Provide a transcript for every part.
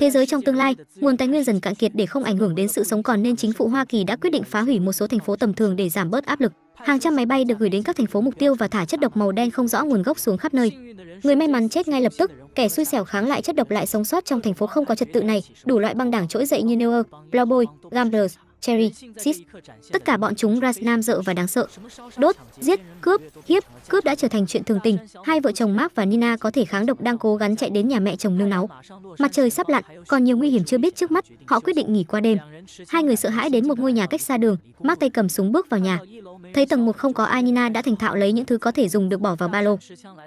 Thế giới trong tương lai, nguồn tài nguyên dần cạn kiệt để không ảnh hưởng đến sự sống còn nên chính phủ Hoa Kỳ đã quyết định phá hủy một số thành phố tầm thường để giảm bớt áp lực. Hàng trăm máy bay được gửi đến các thành phố mục tiêu và thả chất độc màu đen không rõ nguồn gốc xuống khắp nơi. Người may mắn chết ngay lập tức, kẻ xui xẻo kháng lại chất độc lại sống sót trong thành phố không có trật tự này. Đủ loại băng đảng trỗi dậy như New Blowboy, Gamblers, Cherry, Sis. Tất cả bọn chúng ra nam dợ và đáng sợ. Đốt, giết, cướp, hiếp, cướp đã trở thành chuyện thường tình. Hai vợ chồng Mark và Nina có thể kháng độc đang cố gắng chạy đến nhà mẹ chồng nương náu. Mặt trời sắp lặn, còn nhiều nguy hiểm chưa biết trước mắt, họ quyết định nghỉ qua đêm. Hai người sợ hãi đến một ngôi nhà cách xa đường, Mark tay cầm súng bước vào nhà. Thấy tầng 1 không có ai, Nina đã thành thạo lấy những thứ có thể dùng được bỏ vào ba lô.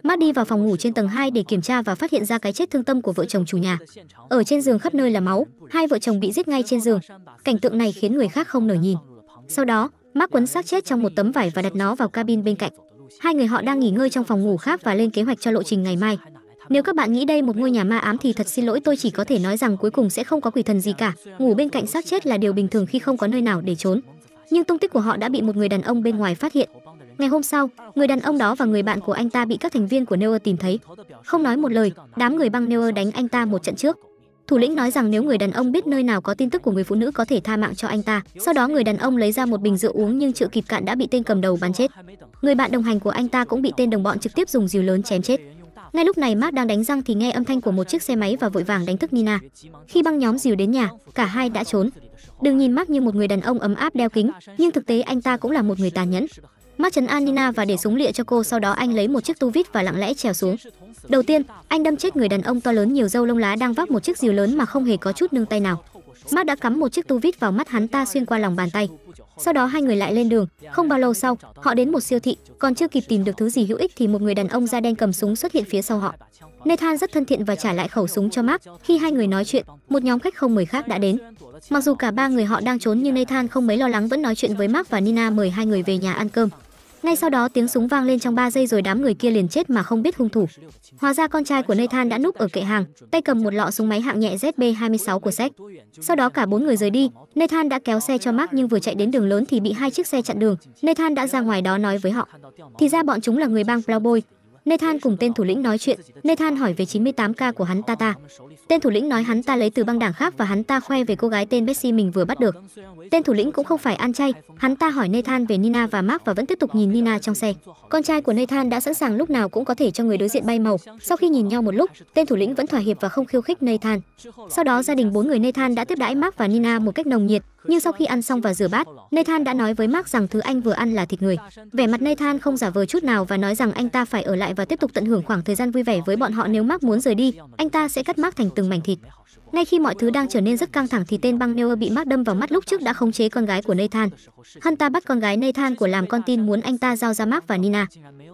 Mark đi vào phòng ngủ trên tầng 2 để kiểm tra và phát hiện ra cái chết thương tâm của vợ chồng chủ nhà. Ở trên giường khắp nơi là máu, hai vợ chồng bị giết ngay trên giường. Cảnh tượng này khiến người khác không nở nhìn. Sau đó, Mark quấn xác chết trong một tấm vải và đặt nó vào cabin bên cạnh. Hai người họ đang nghỉ ngơi trong phòng ngủ khác và lên kế hoạch cho lộ trình ngày mai. Nếu các bạn nghĩ đây một ngôi nhà ma ám thì thật xin lỗi tôi chỉ có thể nói rằng cuối cùng sẽ không có quỷ thần gì cả, ngủ bên cạnh xác chết là điều bình thường khi không có nơi nào để trốn. Nhưng tung tích của họ đã bị một người đàn ông bên ngoài phát hiện. Ngày hôm sau, người đàn ông đó và người bạn của anh ta bị các thành viên của Neo tìm thấy. Không nói một lời, đám người băng Neo đánh anh ta một trận trước. Thủ lĩnh nói rằng nếu người đàn ông biết nơi nào có tin tức của người phụ nữ có thể tha mạng cho anh ta. Sau đó người đàn ông lấy ra một bình rượu uống nhưng chưa kịp cạn đã bị tên cầm đầu bắn chết. Người bạn đồng hành của anh ta cũng bị tên đồng bọn trực tiếp dùng dìu lớn chém chết. Ngay lúc này Mark đang đánh răng thì nghe âm thanh của một chiếc xe máy và vội vàng đánh thức Nina. Khi băng nhóm dìu đến nhà, cả hai đã trốn. Đừng nhìn Mark như một người đàn ông ấm áp đeo kính, nhưng thực tế anh ta cũng là một người tàn nhẫn. Mark trấn an Nina và để súng lịa cho cô, sau đó anh lấy một chiếc tu vít và lặng lẽ trèo xuống. Đầu tiên, anh đâm chết người đàn ông to lớn nhiều râu lông lá đang vác một chiếc rìu lớn mà không hề có chút nương tay nào. Mark đã cắm một chiếc tu vít vào mắt hắn ta xuyên qua lòng bàn tay. Sau đó hai người lại lên đường, không bao lâu sau, họ đến một siêu thị, còn chưa kịp tìm được thứ gì hữu ích thì một người đàn ông da đen cầm súng xuất hiện phía sau họ. Nathan rất thân thiện và trả lại khẩu súng cho Mark. Khi hai người nói chuyện, một nhóm khách không mời khác đã đến. Mặc dù cả ba người họ đang trốn nhưng Nathan không mấy lo lắng vẫn nói chuyện với Mark và Nina mời hai người về nhà ăn cơm. Ngay sau đó tiếng súng vang lên trong 3 giây rồi đám người kia liền chết mà không biết hung thủ. Hóa ra con trai của Nathan đã núp ở kệ hàng, tay cầm một lọ súng máy hạng nhẹ ZB26 của Seth. Sau đó cả bốn người rời đi, Nathan đã kéo xe cho Mark nhưng vừa chạy đến đường lớn thì bị hai chiếc xe chặn đường. Nathan đã ra ngoài đó nói với họ. Thì ra bọn chúng là người bang Plowboy, Nathan cùng tên thủ lĩnh nói chuyện. Nathan hỏi về 98k của hắn ta ta. Tên thủ lĩnh nói hắn ta lấy từ băng đảng khác và hắn ta khoe về cô gái tên Betsy mình vừa bắt được. Tên thủ lĩnh cũng không phải ăn chay, hắn ta hỏi Nathan về Nina và Mark và vẫn tiếp tục nhìn Nina trong xe. Con trai của Nathan đã sẵn sàng lúc nào cũng có thể cho người đối diện bay màu. Sau khi nhìn nhau một lúc, tên thủ lĩnh vẫn thỏa hiệp và không khiêu khích Nathan. Sau đó gia đình bốn người Nathan đã tiếp đãi Mark và Nina một cách nồng nhiệt. Nhưng sau khi ăn xong và rửa bát, Nathan đã nói với Mark rằng thứ anh vừa ăn là thịt người. Vẻ mặt Nathan không giả vờ chút nào và nói rằng anh ta phải ở lại và tiếp tục tận hưởng khoảng thời gian vui vẻ với bọn họ nếu Mark muốn rời đi, anh ta sẽ cắt Mark thành từng mảnh thịt. Ngay khi mọi thứ đang trở nên rất căng thẳng thì tên băng Neuer bị Mark đâm vào mắt lúc trước đã khống chế con gái của Nathan. Hunter bắt con gái Nathan của làm con tin muốn anh ta giao ra Mark và Nina.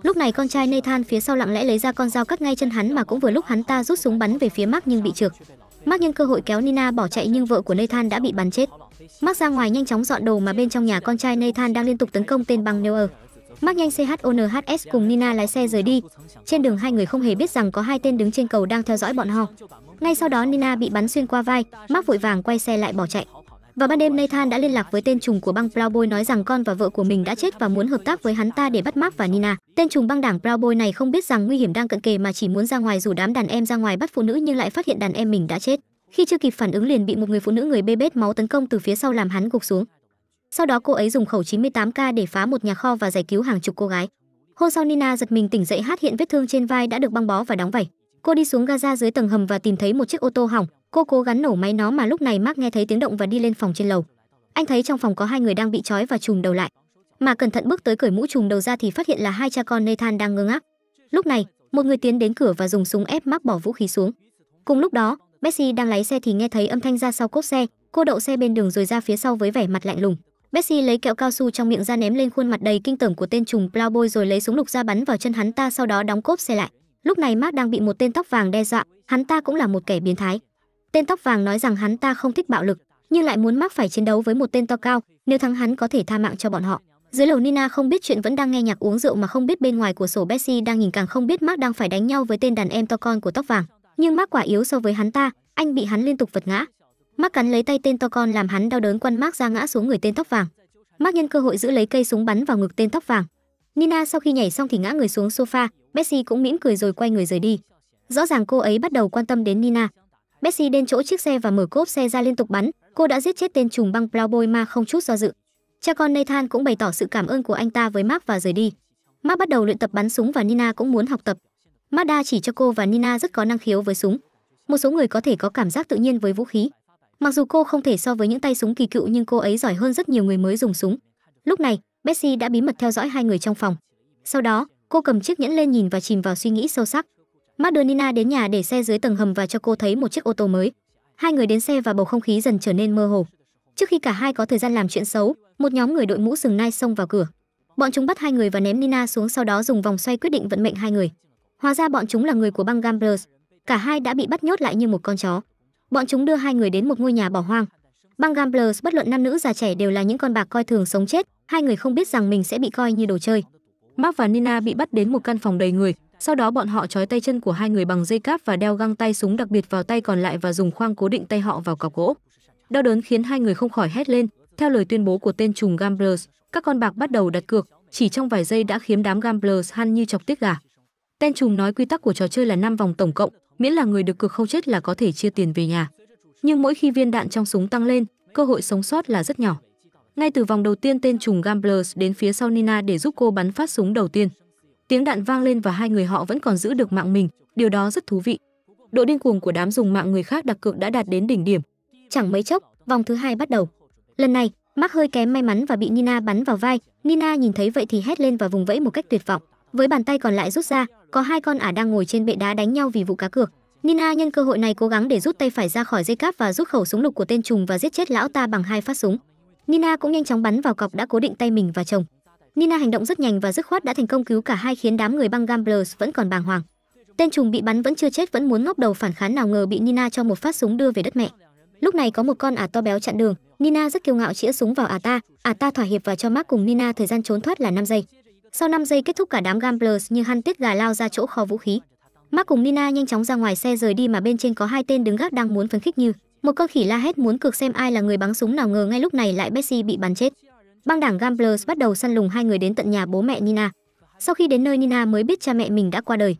Lúc này con trai Nathan phía sau lặng lẽ lấy ra con dao cắt ngay chân hắn mà cũng vừa lúc hắn ta rút súng bắn về phía Mark nhưng bị trượt. Mark nhân cơ hội kéo Nina bỏ chạy nhưng vợ của Nathan đã bị bắn chết. Mark ra ngoài nhanh chóng dọn đồ mà bên trong nhà con trai Nathan đang liên tục tấn công tên băng Noel. Mark nhanh CHONHS cùng Nina lái xe rời đi. Trên đường hai người không hề biết rằng có hai tên đứng trên cầu đang theo dõi bọn họ. Ngay sau đó Nina bị bắn xuyên qua vai, Mark vội vàng quay xe lại bỏ chạy. Và ban đêm Nathan đã liên lạc với tên trùng của băng Proud nói rằng con và vợ của mình đã chết và muốn hợp tác với hắn ta để bắt Mark và Nina. Tên trùng băng đảng Proud này không biết rằng nguy hiểm đang cận kề mà chỉ muốn ra ngoài rủ đám đàn em ra ngoài bắt phụ nữ nhưng lại phát hiện đàn em mình đã chết. Khi chưa kịp phản ứng liền bị một người phụ nữ người bê bết máu tấn công từ phía sau làm hắn gục xuống. Sau đó cô ấy dùng khẩu 98K để phá một nhà kho và giải cứu hàng chục cô gái. Hôm sau Nina giật mình tỉnh dậy hát hiện vết thương trên vai đã được băng bó và đóng vảy. Cô đi xuống Gaza dưới tầng hầm và tìm thấy một chiếc ô tô hỏng. Cô cố gắng nổ máy nó mà lúc này Mark nghe thấy tiếng động và đi lên phòng trên lầu. Anh thấy trong phòng có hai người đang bị trói và chùm đầu lại. Mà cẩn thận bước tới cởi mũ chùm đầu ra thì phát hiện là hai cha con Nathan đang ngơ ngác. Lúc này, một người tiến đến cửa và dùng súng ép Mark bỏ vũ khí xuống. Cùng lúc đó, Messi đang lái xe thì nghe thấy âm thanh ra sau cốp xe, cô đậu xe bên đường rồi ra phía sau với vẻ mặt lạnh lùng. Messi lấy kẹo cao su trong miệng ra ném lên khuôn mặt đầy kinh tởm của tên trùng Plowboy rồi lấy súng lục ra bắn vào chân hắn ta sau đó đóng cốp xe lại. Lúc này Mark đang bị một tên tóc vàng đe dọa, hắn ta cũng là một kẻ biến thái. Tên tóc vàng nói rằng hắn ta không thích bạo lực, nhưng lại muốn Mark phải chiến đấu với một tên to cao, nếu thắng hắn có thể tha mạng cho bọn họ. Dưới lầu Nina không biết chuyện vẫn đang nghe nhạc uống rượu mà không biết bên ngoài của sổ Bessie đang nhìn càng không biết Mark đang phải đánh nhau với tên đàn em to con của tóc vàng nhưng Mark quả yếu so với hắn ta, anh bị hắn liên tục vật ngã. Mark cắn lấy tay tên to con làm hắn đau đớn quăn Mark ra ngã xuống người tên tóc vàng. Mark nhân cơ hội giữ lấy cây súng bắn vào ngực tên tóc vàng. Nina sau khi nhảy xong thì ngã người xuống sofa, Bessie cũng mỉm cười rồi quay người rời đi. Rõ ràng cô ấy bắt đầu quan tâm đến Nina. Bessie đến chỗ chiếc xe và mở cốp xe ra liên tục bắn, cô đã giết chết tên trùng băng Plowboy mà không chút do dự. Cha con Nathan cũng bày tỏ sự cảm ơn của anh ta với Mark và rời đi. Mark bắt đầu luyện tập bắn súng và Nina cũng muốn học tập. Mada chỉ cho cô và Nina rất có năng khiếu với súng. Một số người có thể có cảm giác tự nhiên với vũ khí. Mặc dù cô không thể so với những tay súng kỳ cựu nhưng cô ấy giỏi hơn rất nhiều người mới dùng súng. Lúc này, Bessie đã bí mật theo dõi hai người trong phòng. Sau đó, cô cầm chiếc nhẫn lên nhìn và chìm vào suy nghĩ sâu sắc. Mắt đưa Nina đến nhà để xe dưới tầng hầm và cho cô thấy một chiếc ô tô mới. Hai người đến xe và bầu không khí dần trở nên mơ hồ. Trước khi cả hai có thời gian làm chuyện xấu, một nhóm người đội mũ sừng nai xông vào cửa. Bọn chúng bắt hai người và ném Nina xuống sau đó dùng vòng xoay quyết định vận mệnh hai người. Hóa ra bọn chúng là người của băng Gamblers. Cả hai đã bị bắt nhốt lại như một con chó. Bọn chúng đưa hai người đến một ngôi nhà bỏ hoang. Băng Gamblers bất luận nam nữ già trẻ đều là những con bạc coi thường sống chết, hai người không biết rằng mình sẽ bị coi như đồ chơi. Mark và Nina bị bắt đến một căn phòng đầy người, sau đó bọn họ trói tay chân của hai người bằng dây cáp và đeo găng tay súng đặc biệt vào tay còn lại và dùng khoang cố định tay họ vào cọc gỗ. Đau đớn khiến hai người không khỏi hét lên. Theo lời tuyên bố của tên trùng Gamblers, các con bạc bắt đầu đặt cược, chỉ trong vài giây đã khiến đám Gamblers han như chọc tiết gà. Ten Trùng nói quy tắc của trò chơi là 5 vòng tổng cộng, miễn là người được cược không chết là có thể chia tiền về nhà. Nhưng mỗi khi viên đạn trong súng tăng lên, cơ hội sống sót là rất nhỏ. Ngay từ vòng đầu tiên tên trùng Gamblers đến phía sau Nina để giúp cô bắn phát súng đầu tiên. Tiếng đạn vang lên và hai người họ vẫn còn giữ được mạng mình, điều đó rất thú vị. Độ điên cuồng của đám dùng mạng người khác đặt cược đã đạt đến đỉnh điểm. Chẳng mấy chốc, vòng thứ hai bắt đầu. Lần này, Mark hơi kém may mắn và bị Nina bắn vào vai. Nina nhìn thấy vậy thì hét lên và vùng vẫy một cách tuyệt vọng. Với bàn tay còn lại rút ra, có hai con ả đang ngồi trên bệ đá đánh nhau vì vụ cá cược. Nina nhân cơ hội này cố gắng để rút tay phải ra khỏi dây cáp và rút khẩu súng lục của tên trùng và giết chết lão ta bằng hai phát súng. Nina cũng nhanh chóng bắn vào cọc đã cố định tay mình và chồng. Nina hành động rất nhanh và dứt khoát đã thành công cứu cả hai khiến đám người băng gamblers vẫn còn bàng hoàng. Tên trùng bị bắn vẫn chưa chết vẫn muốn ngóc đầu phản kháng nào ngờ bị Nina cho một phát súng đưa về đất mẹ. Lúc này có một con ả to béo chặn đường, Nina rất kiêu ngạo chĩa súng vào ả ta, ả ta thỏa hiệp và cho Mark cùng Nina thời gian trốn thoát là năm giây. Sau 5 giây kết thúc cả đám gamblers như hăn tiết gà lao ra chỗ kho vũ khí. Mark cùng Nina nhanh chóng ra ngoài xe rời đi mà bên trên có hai tên đứng gác đang muốn phấn khích như một con khỉ la hét muốn cược xem ai là người bắn súng nào ngờ ngay lúc này lại Bessie bị bắn chết. Băng đảng gamblers bắt đầu săn lùng hai người đến tận nhà bố mẹ Nina. Sau khi đến nơi Nina mới biết cha mẹ mình đã qua đời.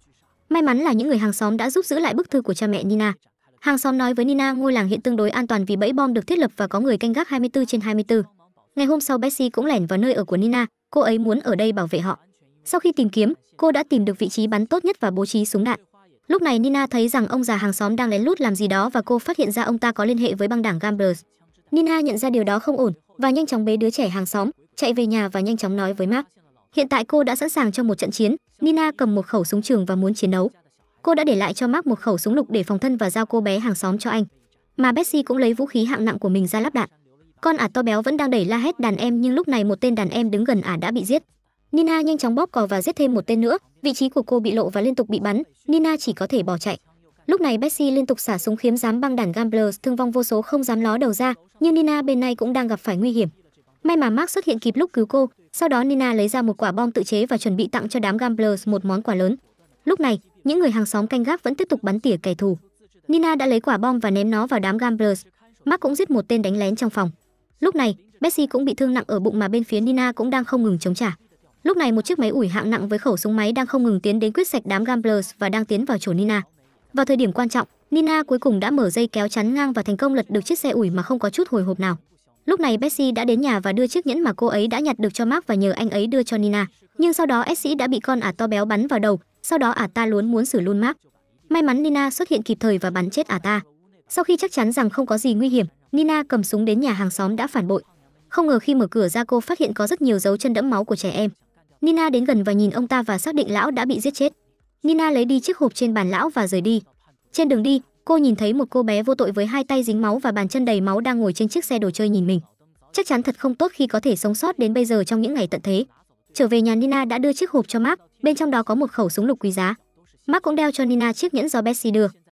May mắn là những người hàng xóm đã giúp giữ lại bức thư của cha mẹ Nina. Hàng xóm nói với Nina ngôi làng hiện tương đối an toàn vì bẫy bom được thiết lập và có người canh gác 24 trên 24. Ngày hôm sau Bessie cũng lẻn vào nơi ở của Nina, cô ấy muốn ở đây bảo vệ họ. Sau khi tìm kiếm, cô đã tìm được vị trí bắn tốt nhất và bố trí súng đạn. Lúc này Nina thấy rằng ông già hàng xóm đang lén lút làm gì đó và cô phát hiện ra ông ta có liên hệ với băng đảng Gamblers. Nina nhận ra điều đó không ổn và nhanh chóng bế đứa trẻ hàng xóm, chạy về nhà và nhanh chóng nói với Mark. Hiện tại cô đã sẵn sàng cho một trận chiến, Nina cầm một khẩu súng trường và muốn chiến đấu. Cô đã để lại cho Mark một khẩu súng lục để phòng thân và giao cô bé hàng xóm cho anh. Mà Betsy cũng lấy vũ khí hạng nặng của mình ra lắp đạn. Con ả to béo vẫn đang đẩy la hét đàn em nhưng lúc này một tên đàn em đứng gần ả đã bị giết. Nina nhanh chóng bóp cò và giết thêm một tên nữa, vị trí của cô bị lộ và liên tục bị bắn, Nina chỉ có thể bỏ chạy. Lúc này Betsy liên tục xả súng khiếm dám băng đàn Gamblers thương vong vô số không dám ló đầu ra, nhưng Nina bên này cũng đang gặp phải nguy hiểm. May mà Mark xuất hiện kịp lúc cứu cô, sau đó Nina lấy ra một quả bom tự chế và chuẩn bị tặng cho đám Gamblers một món quà lớn. Lúc này, những người hàng xóm canh gác vẫn tiếp tục bắn tỉa kẻ thù. Nina đã lấy quả bom và ném nó vào đám Gamblers. Mark cũng giết một tên đánh lén trong phòng. Lúc này, Messi cũng bị thương nặng ở bụng mà bên phía Nina cũng đang không ngừng chống trả. Lúc này một chiếc máy ủi hạng nặng với khẩu súng máy đang không ngừng tiến đến quyết sạch đám gamblers và đang tiến vào chỗ Nina. Vào thời điểm quan trọng, Nina cuối cùng đã mở dây kéo chắn ngang và thành công lật được chiếc xe ủi mà không có chút hồi hộp nào. Lúc này Bessie đã đến nhà và đưa chiếc nhẫn mà cô ấy đã nhặt được cho Mark và nhờ anh ấy đưa cho Nina. Nhưng sau đó Essie đã bị con ả to béo bắn vào đầu, sau đó ả ta luôn muốn xử luôn Mark. May mắn Nina xuất hiện kịp thời và bắn chết ả ta. Sau khi chắc chắn rằng không có gì nguy hiểm, Nina cầm súng đến nhà hàng xóm đã phản bội. Không ngờ khi mở cửa ra cô phát hiện có rất nhiều dấu chân đẫm máu của trẻ em. Nina đến gần và nhìn ông ta và xác định lão đã bị giết chết. Nina lấy đi chiếc hộp trên bàn lão và rời đi. Trên đường đi, cô nhìn thấy một cô bé vô tội với hai tay dính máu và bàn chân đầy máu đang ngồi trên chiếc xe đồ chơi nhìn mình. Chắc chắn thật không tốt khi có thể sống sót đến bây giờ trong những ngày tận thế. Trở về nhà Nina đã đưa chiếc hộp cho Mark, bên trong đó có một khẩu súng lục quý giá. Mark cũng đeo cho Nina chiếc nhẫn do Bessie đưa.